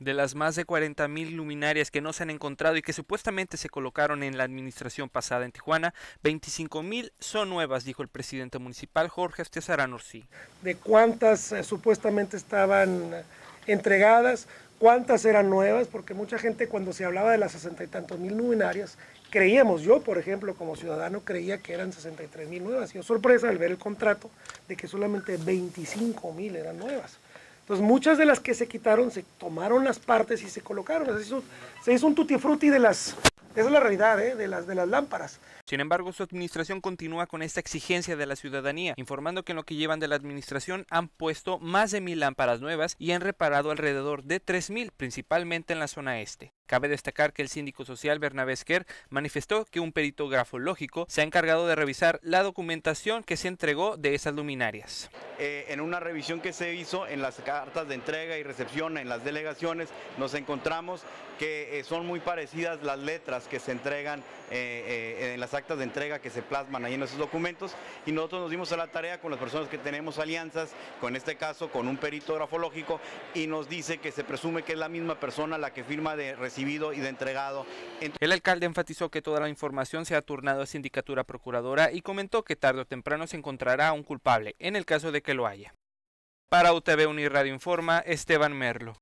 de las más de 40.000 luminarias que no se han encontrado y que supuestamente se colocaron en la administración pasada en Tijuana, 25.000 son nuevas, dijo el presidente municipal Jorge Astezarán Orsí. De cuántas eh, supuestamente estaban eh, entregadas, cuántas eran nuevas, porque mucha gente cuando se hablaba de las 60 y tantos mil luminarias, creíamos, yo por ejemplo como ciudadano creía que eran 63 mil nuevas, y yo sorpresa al ver el contrato de que solamente 25 mil eran nuevas muchas de las que se quitaron se tomaron las partes y se colocaron. Se hizo, un tutti frutti de las... Esa es la realidad ¿eh? de, las, de las lámparas. Sin embargo, su administración continúa con esta exigencia de la ciudadanía, informando que en lo que llevan de la administración han puesto más de mil lámparas nuevas y han reparado alrededor de mil, principalmente en la zona este. Cabe destacar que el síndico social Bernabé manifestó que un perito grafológico se ha encargado de revisar la documentación que se entregó de esas luminarias. Eh, en una revisión que se hizo en las cartas de entrega y recepción en las delegaciones, nos encontramos que eh, son muy parecidas las letras que se entregan eh, en las actas de entrega que se plasman ahí en esos documentos y nosotros nos dimos a la tarea con las personas que tenemos alianzas, con este caso con un perito grafológico y nos dice que se presume que es la misma persona la que firma de recibido y de entregado. El alcalde enfatizó que toda la información se ha turnado a sindicatura procuradora y comentó que tarde o temprano se encontrará un culpable en el caso de que lo haya. Para UTV Radio Informa, Esteban Merlo.